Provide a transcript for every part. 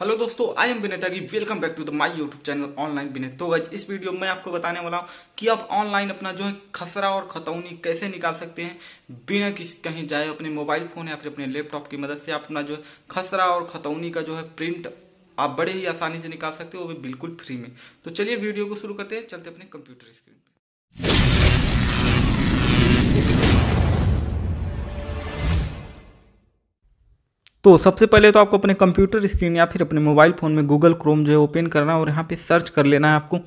hello दोस्तों आई am Vineeta की welcome back to the my YouTube channel online Vineet तो आज इस वीडियो में आपको बताने वाला हूँ कि आप ऑनलाइन अपना जो है खसरा और खतौनी कैसे निकाल सकते हैं बिना किसी कहीं जाए अपने मोबाइल फोन या फिर अपने लैपटॉप की मदद से आप अपना जो है खसरा और खतौनी का जो है प्रिंट आप बड़े ही आसानी से निकाल सकते हो वो भी बिल्कुल फ्री में तो चलिए वीडियो को शुरू करते हैं चलते अपने कंप्यूटर स्क्रीन पर तो सबसे पहले तो आपको अपने कंप्यूटर स्क्रीन या फिर अपने मोबाइल फ़ोन में गूगल क्रोम जो है ओपन करना है और यहाँ पे सर्च कर लेना है आपको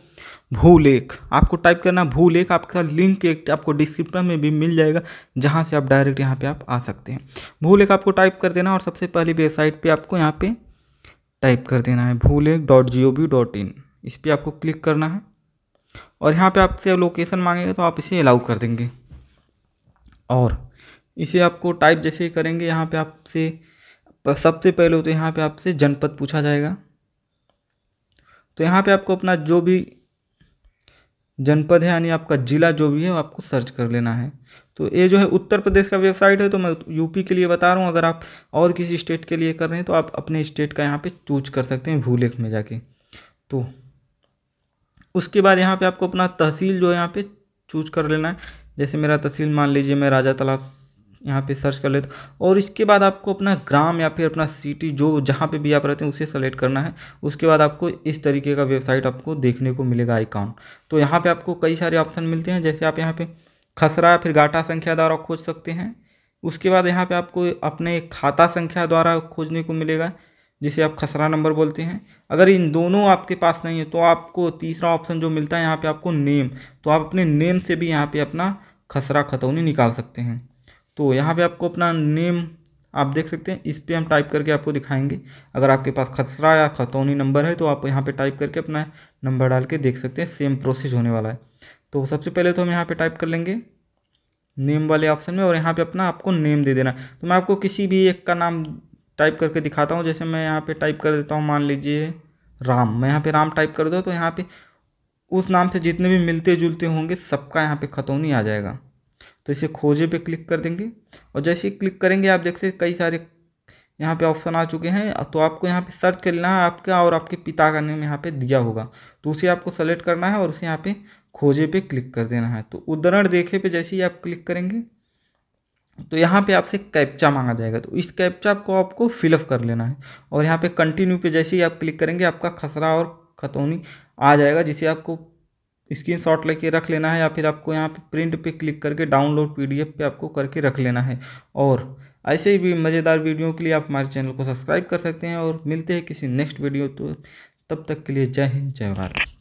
भूलेख आपको टाइप करना भूलेख आपका लिंक एक आपको डिस्क्रिप्शन में भी मिल जाएगा जहाँ से आप डायरेक्ट यहाँ पे आप आ सकते हैं भूलेख आपको टाइप कर देना और सबसे पहली वेबसाइट पर आपको यहाँ पर टाइप कर देना है Bhulekh dot G O V dot in इस पर आपको क्लिक करना है और यहाँ पर आपसे लोकेशन मांगेगा तो आप इसे अलाउ कर देंगे और इसे आपको टाइप जैसे ही करेंगे यहाँ पर आपसे पर सबसे पहले तो यहाँ पे आपसे जनपद पूछा जाएगा तो यहाँ पे आपको अपना जो भी जनपद है यानी आपका ज़िला जो भी है वो आपको सर्च कर लेना है तो ये जो है उत्तर प्रदेश का वेबसाइट है तो मैं यूपी के लिए बता रहा हूँ अगर आप और किसी स्टेट के लिए कर रहे हैं तो आप अपने स्टेट का यहाँ पे चूज कर सकते हैं भूलेख में जाके तो उसके बाद यहाँ पे आपको अपना तहसील जो है यहाँ पे चूज कर लेना है जैसे मेरा तहसील मान लीजिए मैं राजा तालाब यहाँ पे सर्च कर लेते और इसके बाद आपको अपना ग्राम या फिर अपना सिटी जो जहाँ पे भी आप रहते हैं उसे सेलेक्ट करना है उसके बाद आपको इस तरीके का वेबसाइट आपको देखने को मिलेगा आइकॉन तो यहाँ पे आपको कई सारे ऑप्शन मिलते हैं जैसे आप यहाँ पे खसरा फिर घाटा संख्या द्वारा खोज सकते हैं उसके बाद यहाँ पर आपको अपने खाता संख्या द्वारा खोजने को मिलेगा जिसे आप खसरा नंबर बोलते हैं अगर इन दोनों आपके पास नहीं है तो आपको तीसरा ऑप्शन जो मिलता है यहाँ पे आपको नेम तो आप अपने नेम से भी यहाँ पे अपना खसरा खतौनी निकाल सकते हैं तो यहाँ पे आपको अपना नेम आप देख सकते हैं इस पर हम टाइप करके आपको दिखाएंगे अगर आपके पास खसरा या खतौनी नंबर है तो आप यहाँ पे टाइप करके अपना नंबर डाल के देख सकते हैं सेम प्रोसेस होने वाला है तो सबसे पहले तो हम यहाँ पे टाइप कर लेंगे नेम वाले ऑप्शन में और यहाँ पे अपना आपको नेम दे देना तो मैं आपको किसी भी एक का नाम टाइप करके दिखाता हूँ जैसे मैं यहाँ पर टाइप कर देता हूँ मान लीजिए राम मैं यहाँ पर राम टाइप कर दो तो यहाँ पर उस नाम से जितने भी मिलते जुलते होंगे सबका यहाँ पर खतौनी आ जाएगा तो इसे खोजे पे क्लिक कर देंगे और जैसे ही क्लिक करेंगे आप देख सकते कई सारे यहाँ पे ऑप्शन आ चुके हैं तो आपको यहाँ पे सर्च कर लेना है आपका और आपके पिता का नेम यहाँ पे दिया होगा तो उसे आपको सेलेक्ट करना है और उसे यहाँ पे खोजे पे क्लिक कर देना है तो उदाहरण देखे पे जैसे ही आप क्लिक करेंगे तो यहाँ पे आपसे कैप्चा मांगा जाएगा तो इस कैप्चा को आपको फिलअप कर लेना है और यहाँ पे कंटिन्यू पे जैसे ही आप क्लिक करेंगे आपका खसरा और खतौनी आ जाएगा जिसे आपको स्क्रीन शॉट लेके रख लेना है या फिर आपको यहाँ पे प्रिंट पे क्लिक करके डाउनलोड पीडीएफ पे आपको करके रख लेना है और ऐसे ही भी मज़ेदार वीडियो के लिए आप हमारे चैनल को सब्सक्राइब कर सकते हैं और मिलते हैं किसी नेक्स्ट वीडियो तो तब तक के लिए जय हिंद जय भारत